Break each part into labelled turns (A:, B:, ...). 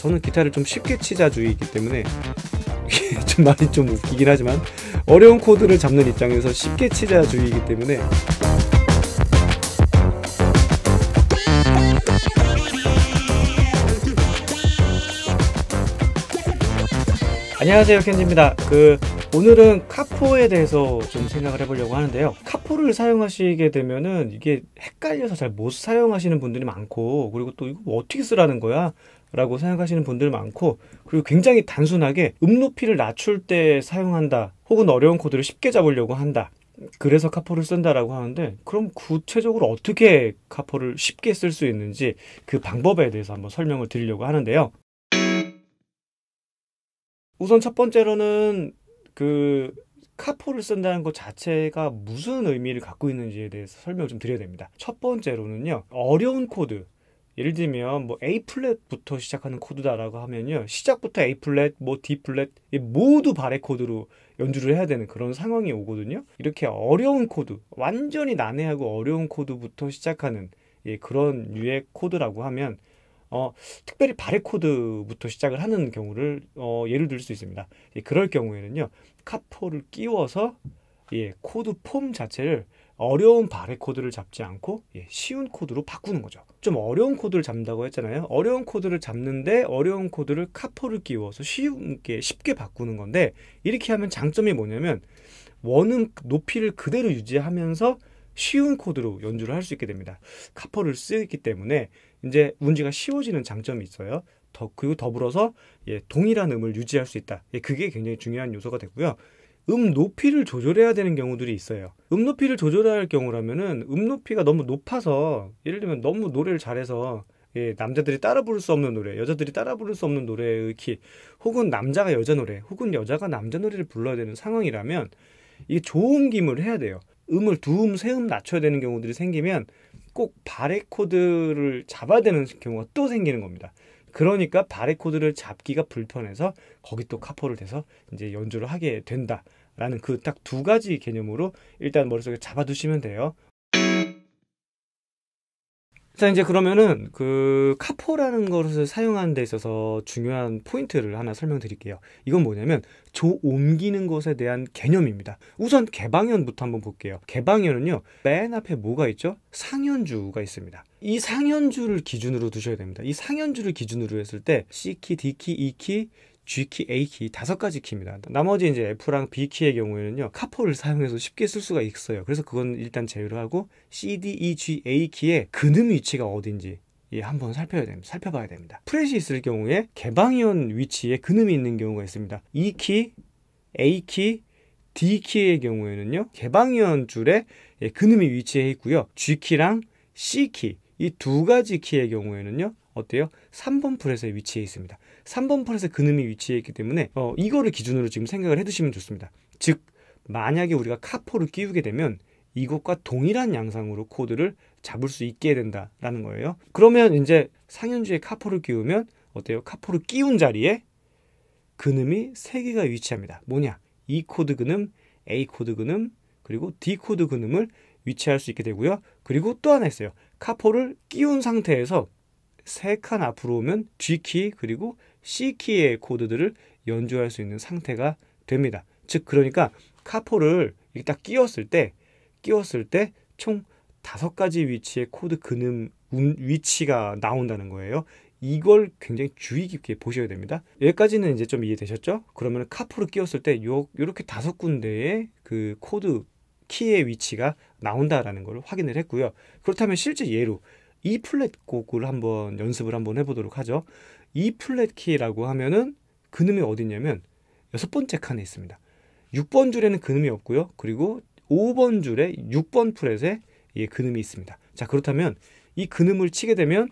A: 저는 기타를 좀 쉽게 치자주의이기 때문에 좀 많이 좀 웃기긴 하지만 어려운 코드를 잡는 입장에서 쉽게 치자주의이기 때문에 안녕하세요 켄지입니다 그 오늘은 카포에 대해서 좀 생각을 해보려고 하는데요. 카포를 사용하시게 되면은 이게 헷갈려서 잘 못 사용하시는 분들이 많고, 그리고 또 이거 뭐 어떻게 쓰라는 거야? 라고 생각하시는 분들 많고, 그리고 굉장히 단순하게 음높이를 낮출 때 사용한다, 혹은 어려운 코드를 쉽게 잡으려고 한다. 그래서 카포를 쓴다라고 하는데, 그럼 구체적으로 어떻게 카포를 쉽게 쓸 수 있는지 그 방법에 대해서 한번 설명을 드리려고 하는데요. 우선 첫 번째로는 그 카포를 쓴다는 것 자체가 무슨 의미를 갖고 있는지에 대해서 설명을 좀 드려야 됩니다. 첫 번째로는요, 어려운 코드. 예를 들면 뭐 A 플랫부터 시작하는 코드다라고 하면요, 시작부터 A 플랫, 뭐 D 플랫 모두 발의 코드로 연주를 해야 되는 그런 상황이 오거든요. 이렇게 어려운 코드, 완전히 난해하고 어려운 코드부터 시작하는 예, 그런 유의 코드라고 하면 어, 특별히 바레코드부터 시작을 하는 경우를 어, 예를 들 수 있습니다. 예, 그럴 경우에는요 카포를 끼워서 예, 코드 폼 자체를 어려운 바레코드를 잡지 않고 예, 쉬운 코드로 바꾸는 거죠. 좀 어려운 코드를 잡는다고 했잖아요. 어려운 코드를 잡는데 어려운 코드를 카포를 끼워서 쉽게 쉽게 바꾸는 건데 이렇게 하면 장점이 뭐냐면 원음 높이를 그대로 유지하면서 쉬운 코드로 연주를 할 수 있게 됩니다. 카포를 쓰기 때문에 이제 문제가 쉬워지는 장점이 있어요. 더 그리고 더불어서 예, 동일한 음을 유지할 수 있다. 예, 그게 굉장히 중요한 요소가 되고요. 음 높이를 조절해야 되는 경우들이 있어요. 음 높이를 조절할 경우라면은 음 높이가 너무 높아서 예를 들면 너무 노래를 잘해서 예, 남자들이 따라 부를 수 없는 노래, 여자들이 따라 부를 수 없는 노래의 키, 혹은 남자가 여자 노래, 혹은 여자가 남자 노래를 불러야 되는 상황이라면 이게 조음김을 해야 돼요. 음을 두 음, 세음 낮춰야 되는 경우들이 생기면 꼭 바레코드를 잡아야 되는 경우가 또 생기는 겁니다. 그러니까 바레코드를 잡기가 불편해서 거기 또 카포를 대서 이제 연주를 하게 된다라는 그 딱 두 가지 개념으로 일단 머릿속에 잡아두시면 돼요. 일단 이제 그러면은 그 카포라는 것을 사용하는 데 있어서 중요한 포인트를 하나 설명드릴게요. 이건 뭐냐면 조 옮기는 것에 대한 개념입니다. 우선 개방현부터 한번 볼게요. 개방현은요. 맨 앞에 뭐가 있죠? 상현주가 있습니다. 이 상현주를 기준으로 두셔야 됩니다. 이 상현주를 기준으로 했을 때 C키, D키, E키, G키, A키 다섯 가지 키입니다. 나머지 이제 F랑 B키의 경우에는요. 카포를 사용해서 쉽게 쓸 수가 있어요. 그래서 그건 일단 제외를 하고 C, D, E, G, A키의 근음 위치가 어딘지 예, 한번 살펴야 됩니다. 살펴봐야 됩니다. 프렛이 있을 경우에 개방이온 위치에 근음이 있는 경우가 있습니다. E키, A키, D키의 경우에는요. 개방이온 줄에 예, 근음이 위치해 있고요. G키랑 C키 이 두 가지 키의 경우에는요. 어때요? 3번 프렛에 위치해 있습니다. 3번 팔에서 그놈이 위치해 있기 때문에 어, 이거를 기준으로 지금 생각을 해두시면 좋습니다. 즉 만약에 우리가 카포를 끼우게 되면 이것과 동일한 양상으로 코드를 잡을 수 있게 된다라는 거예요. 그러면 이제 상현주의 카포를 끼우면 어때요? 카포를 끼운 자리에 그놈이 3개가 위치합니다. 뭐냐? E 코드 그놈, A 코드 그놈, 그리고 D 코드 그놈을 위치할 수 있게 되고요. 그리고 또 하나 있어요. 카포를 끼운 상태에서 3칸 앞으로 오면 G키 그리고 C키의 코드들을 연주할 수 있는 상태가 됩니다. 즉 그러니까 카포를 딱 끼웠을 때 끼웠을 때 총 다섯 가지 위치의 코드 근음 위치가 나온다는 거예요. 이걸 굉장히 주의 깊게 보셔야 됩니다. 여기까지는 이제 좀 이해되셨죠? 그러면 카포를 끼웠을 때 요, 요렇게 다섯 군데의 그 코드 키의 위치가 나온다라는 걸 확인을 했고요. 그렇다면 실제 예로 E 플랫 곡을 한번 연습을 한번 해보도록 하죠. 이 플랫 키라고 하면은 그음이 어디냐면 여섯 번째 칸에 있습니다. 6번 줄에는 그음이 없고요. 그리고 5번 줄에 6번 프렛에 예, 근음이 있습니다. 자, 그렇다면 이그음을 치게 되면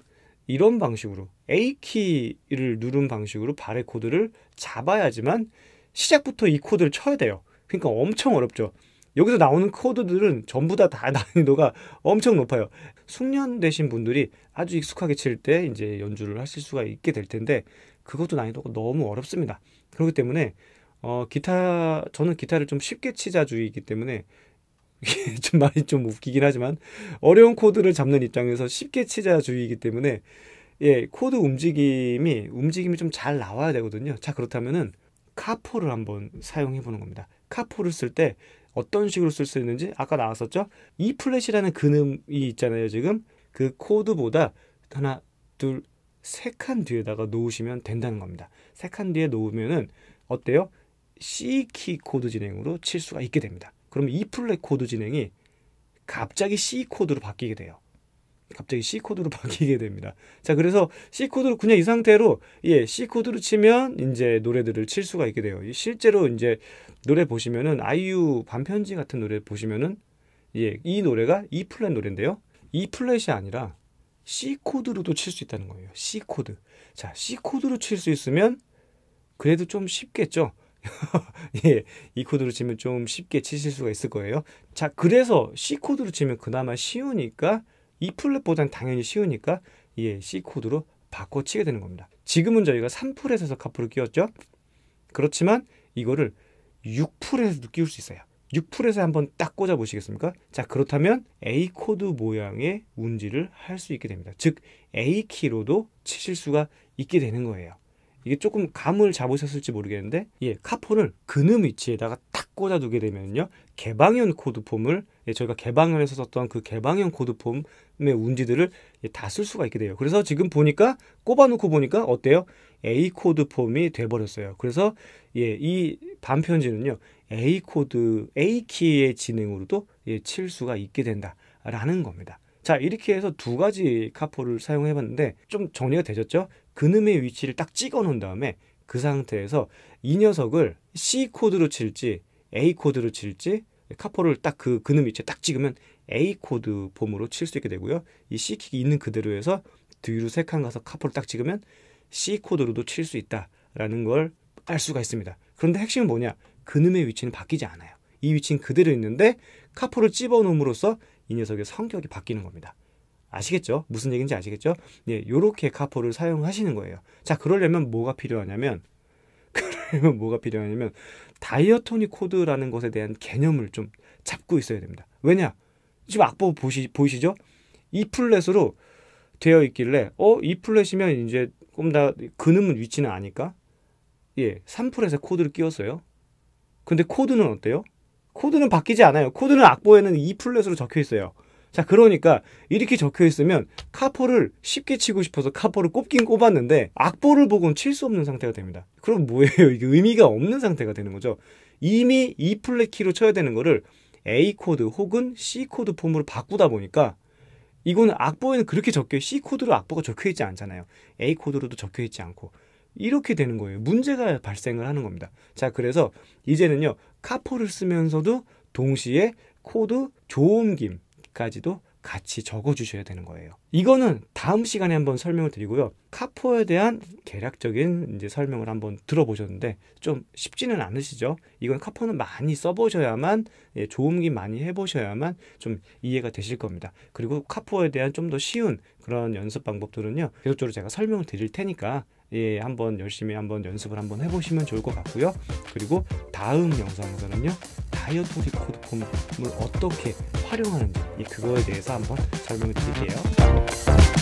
A: 이런 방식으로 A키를 누른 방식으로 발의 코드를 잡아야지만 시작부터 이 코드를 쳐야 돼요. 그러니까 엄청 어렵죠. 여기서 나오는 코드들은 전부 다, 다 난이도가 엄청 높아요. 숙련되신 분들이 아주 익숙하게 칠 때 이제 연주를 하실 수가 있게 될 텐데 그것도 난이도가 너무 어렵습니다. 그렇기 때문에 어, 기타 저는 기타를 좀 쉽게 치자주의이기 때문에 좀 많이 좀 웃기긴 하지만 어려운 코드를 잡는 입장에서 쉽게 치자주의이기 때문에 예, 코드 움직임이 움직임이 좀 잘 나와야 되거든요. 자, 그렇다면은 카포를 한번 사용해 보는 겁니다. 카포를 쓸때 어떤 식으로 쓸 수 있는지 아까 나왔었죠. 이 플랫이라는 근음이 있잖아요. 지금 그 코드보다 하나 둘세 칸 뒤에다가 놓으시면 된다는 겁니다. 세 칸 뒤에 놓으면은 어때요? C 키 코드 진행으로 칠 수가 있게 됩니다. 그럼 이 플랫 코드 진행이 갑자기 C 코드로 바뀌게 돼요. 갑자기 C 코드로 바뀌게 됩니다. 자, 그래서 C 코드로 그냥 이 상태로 예, C 코드로 치면 이제 노래들을 칠 수가 있게 돼요. 실제로 이제 노래 보시면은 아이유 반편지 같은 노래 보시면은 예, 이 노래가 E 플랫 노래인데요. E 플랫이 아니라 C 코드로도 칠 수 있다는 거예요. C 코드. 자, C 코드로 칠 수 있으면 그래도 좀 쉽겠죠. 예, 이 코드로 치면 좀 쉽게 치실 수가 있을 거예요. 자, 그래서 C 코드로 치면 그나마 쉬우니까 이플랫보다는 당연히 쉬우니까 이 C코드로 바꿔치게 되는 겁니다. 지금은 저희가 3풀에서 카프를 끼웠죠. 그렇지만 이거를 6풀에서도 끼울 수 있어요. 6풀에서 한번 딱 꽂아 보시겠습니까? 자, 그렇다면 A 코드 모양의 운지를 할 수 있게 됩니다. 즉 A 키로도 치실 수가 있게 되는 거예요. 이게 조금 감을 잡으셨을지 모르겠는데 예, 카폰을 그는 위치에다가 딱 꽂아두게 되면요 개방형 코드폼을 예, 저희가 개방형에서 썼던 그 개방형 코드폼의 운지들을 예, 다쓸 수가 있게 돼요 그래서 지금 보니까 꼽아놓고 보니까 어때요 A 코드폼이 돼버렸어요 그래서 예, 이 반편지는요 A 코드 A 키의 진행으로도 예, 칠 수가 있게 된다라는 겁니다 자, 이렇게 해서 두 가지 카포를 사용해 봤는데 좀 정리가 되셨죠? 그놈의 위치를 딱 찍어 놓은 다음에 그 상태에서 이 녀석을 C 코드로 칠지 A 코드로 칠지 카포를 딱 그 그놈 위치에 딱 찍으면 A 코드 폼으로 칠 수 있게 되고요. 이 C 킥이 있는 그대로 해서 뒤로 세칸 가서 카포를 딱 찍으면 C 코드로도 칠 수 있다라는 걸 알 수가 있습니다. 그런데 핵심은 뭐냐? 그놈의 위치는 바뀌지 않아요. 이 위치는 그대로 있는데 카포를 집어넣음으로써 이 녀석의 성격이 바뀌는 겁니다. 아시겠죠? 무슨 얘기인지 아시겠죠? 예, 요렇게 카포를 사용하시는 거예요. 자, 그러려면 뭐가 필요하냐면 그러면 뭐가 필요하냐면 다이어토닉 코드라는 것에 대한 개념을 좀 잡고 있어야 됩니다. 왜냐? 지금 악보 보시, 보이시죠? 이 플랫으로 되어 있길래 어, 이 플랫이면 이제 꼼다 근음은 위치는 아니까 예, 3플랫에 코드를 끼웠어요. 근데 코드는 어때요? 코드는 바뀌지 않아요. 코드는 악보에는 이 플랫으로 적혀 있어요. 자, 그러니까 이렇게 적혀 있으면 카포를 쉽게 치고 싶어서 카포를 꼽긴 꼽았는데 악보를 보고는 칠 수 없는 상태가 됩니다. 그럼 뭐예요? 이게 의미가 없는 상태가 되는 거죠. 이미 이 플랫 키로 쳐야 되는 거를 A 코드 혹은 C 코드 폼으로 바꾸다 보니까 이거는 악보에는 그렇게 적혀 C 코드로 악보가 적혀 있지 않잖아요. A 코드로도 적혀 있지 않고 이렇게 되는 거예요. 문제가 발생을 하는 겁니다. 자, 그래서 이제는요. 카포를 쓰면서도 동시에 코드 조음김까지도 같이 적어주셔야 되는 거예요. 이거는 다음 시간에 한번 설명을 드리고요. 카포에 대한 개략적인 이제 설명을 한번 들어보셨는데 좀 쉽지는 않으시죠? 이건 카포는 많이 써보셔야만 예, 조음기 많이 해보셔야만 좀 이해가 되실 겁니다. 그리고 카포에 대한 좀 더 쉬운 그런 연습 방법들은요. 계속적으로 제가 설명을 드릴 테니까 예, 한번 열심히 한번 연습을 한번 해보시면 좋을 것 같고요. 그리고 다음 영상에서는요. 다이어트리 코드 폼을 어떻게 활용하는지 예, 그거에 대해서 한번 설명을 드릴게요.